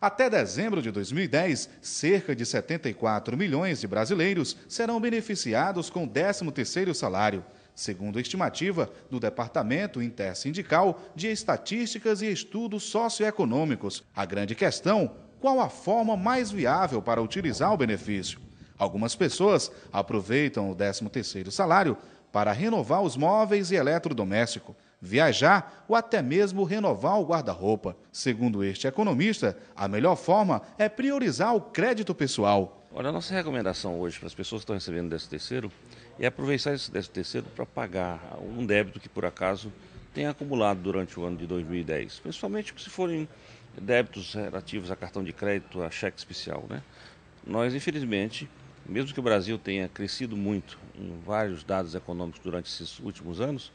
Até dezembro de 2010, cerca de 74 milhões de brasileiros serão beneficiados com o 13º salário, segundo a estimativa do Departamento Intersindical de Estatísticas e Estudos Socioeconômicos. A grande questão, qual a forma mais viável para utilizar o benefício? Algumas pessoas aproveitam o 13º salário para renovar os móveis e eletrodoméstico viajar ou até mesmo renovar o guarda-roupa. Segundo este economista, a melhor forma é priorizar o crédito pessoal. Olha, a nossa recomendação hoje para as pessoas que estão recebendo décimo terceiro é aproveitar esse décimo terceiro para pagar um débito que por acaso tem acumulado durante o ano de 2010, principalmente se forem débitos relativos a cartão de crédito, a cheque especial. Né? Nós, infelizmente, mesmo que o Brasil tenha crescido muito em vários dados econômicos durante esses últimos anos,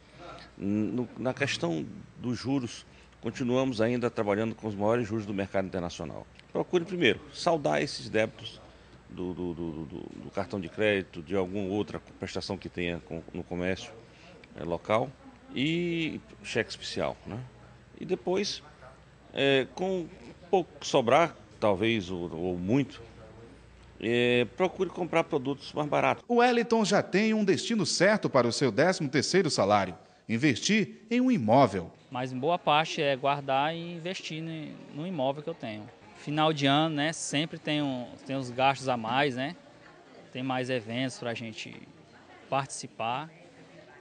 no, na questão dos juros, continuamos ainda trabalhando com os maiores juros do mercado internacional. Procure primeiro saldar esses débitos do, do, do, do cartão de crédito, de alguma outra prestação que tenha com, no comércio é, local e cheque especial. Né? E depois, é, com pouco sobrar, talvez, ou, ou muito, é, procure comprar produtos mais baratos. O Eliton já tem um destino certo para o seu 13 terceiro salário investir em um imóvel. Mas boa parte é guardar e investir no imóvel que eu tenho. Final de ano, né, sempre tem, um, tem uns gastos a mais, né? Tem mais eventos para a gente participar.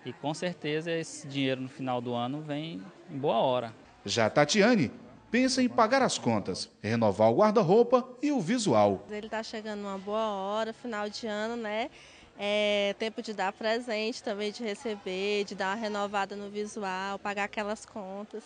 E com certeza esse dinheiro no final do ano vem em boa hora. Já Tatiane pensa em pagar as contas, renovar o guarda-roupa e o visual. Ele está chegando numa boa hora, final de ano, né? É, tempo de dar presente também, de receber, de dar uma renovada no visual, pagar aquelas contas.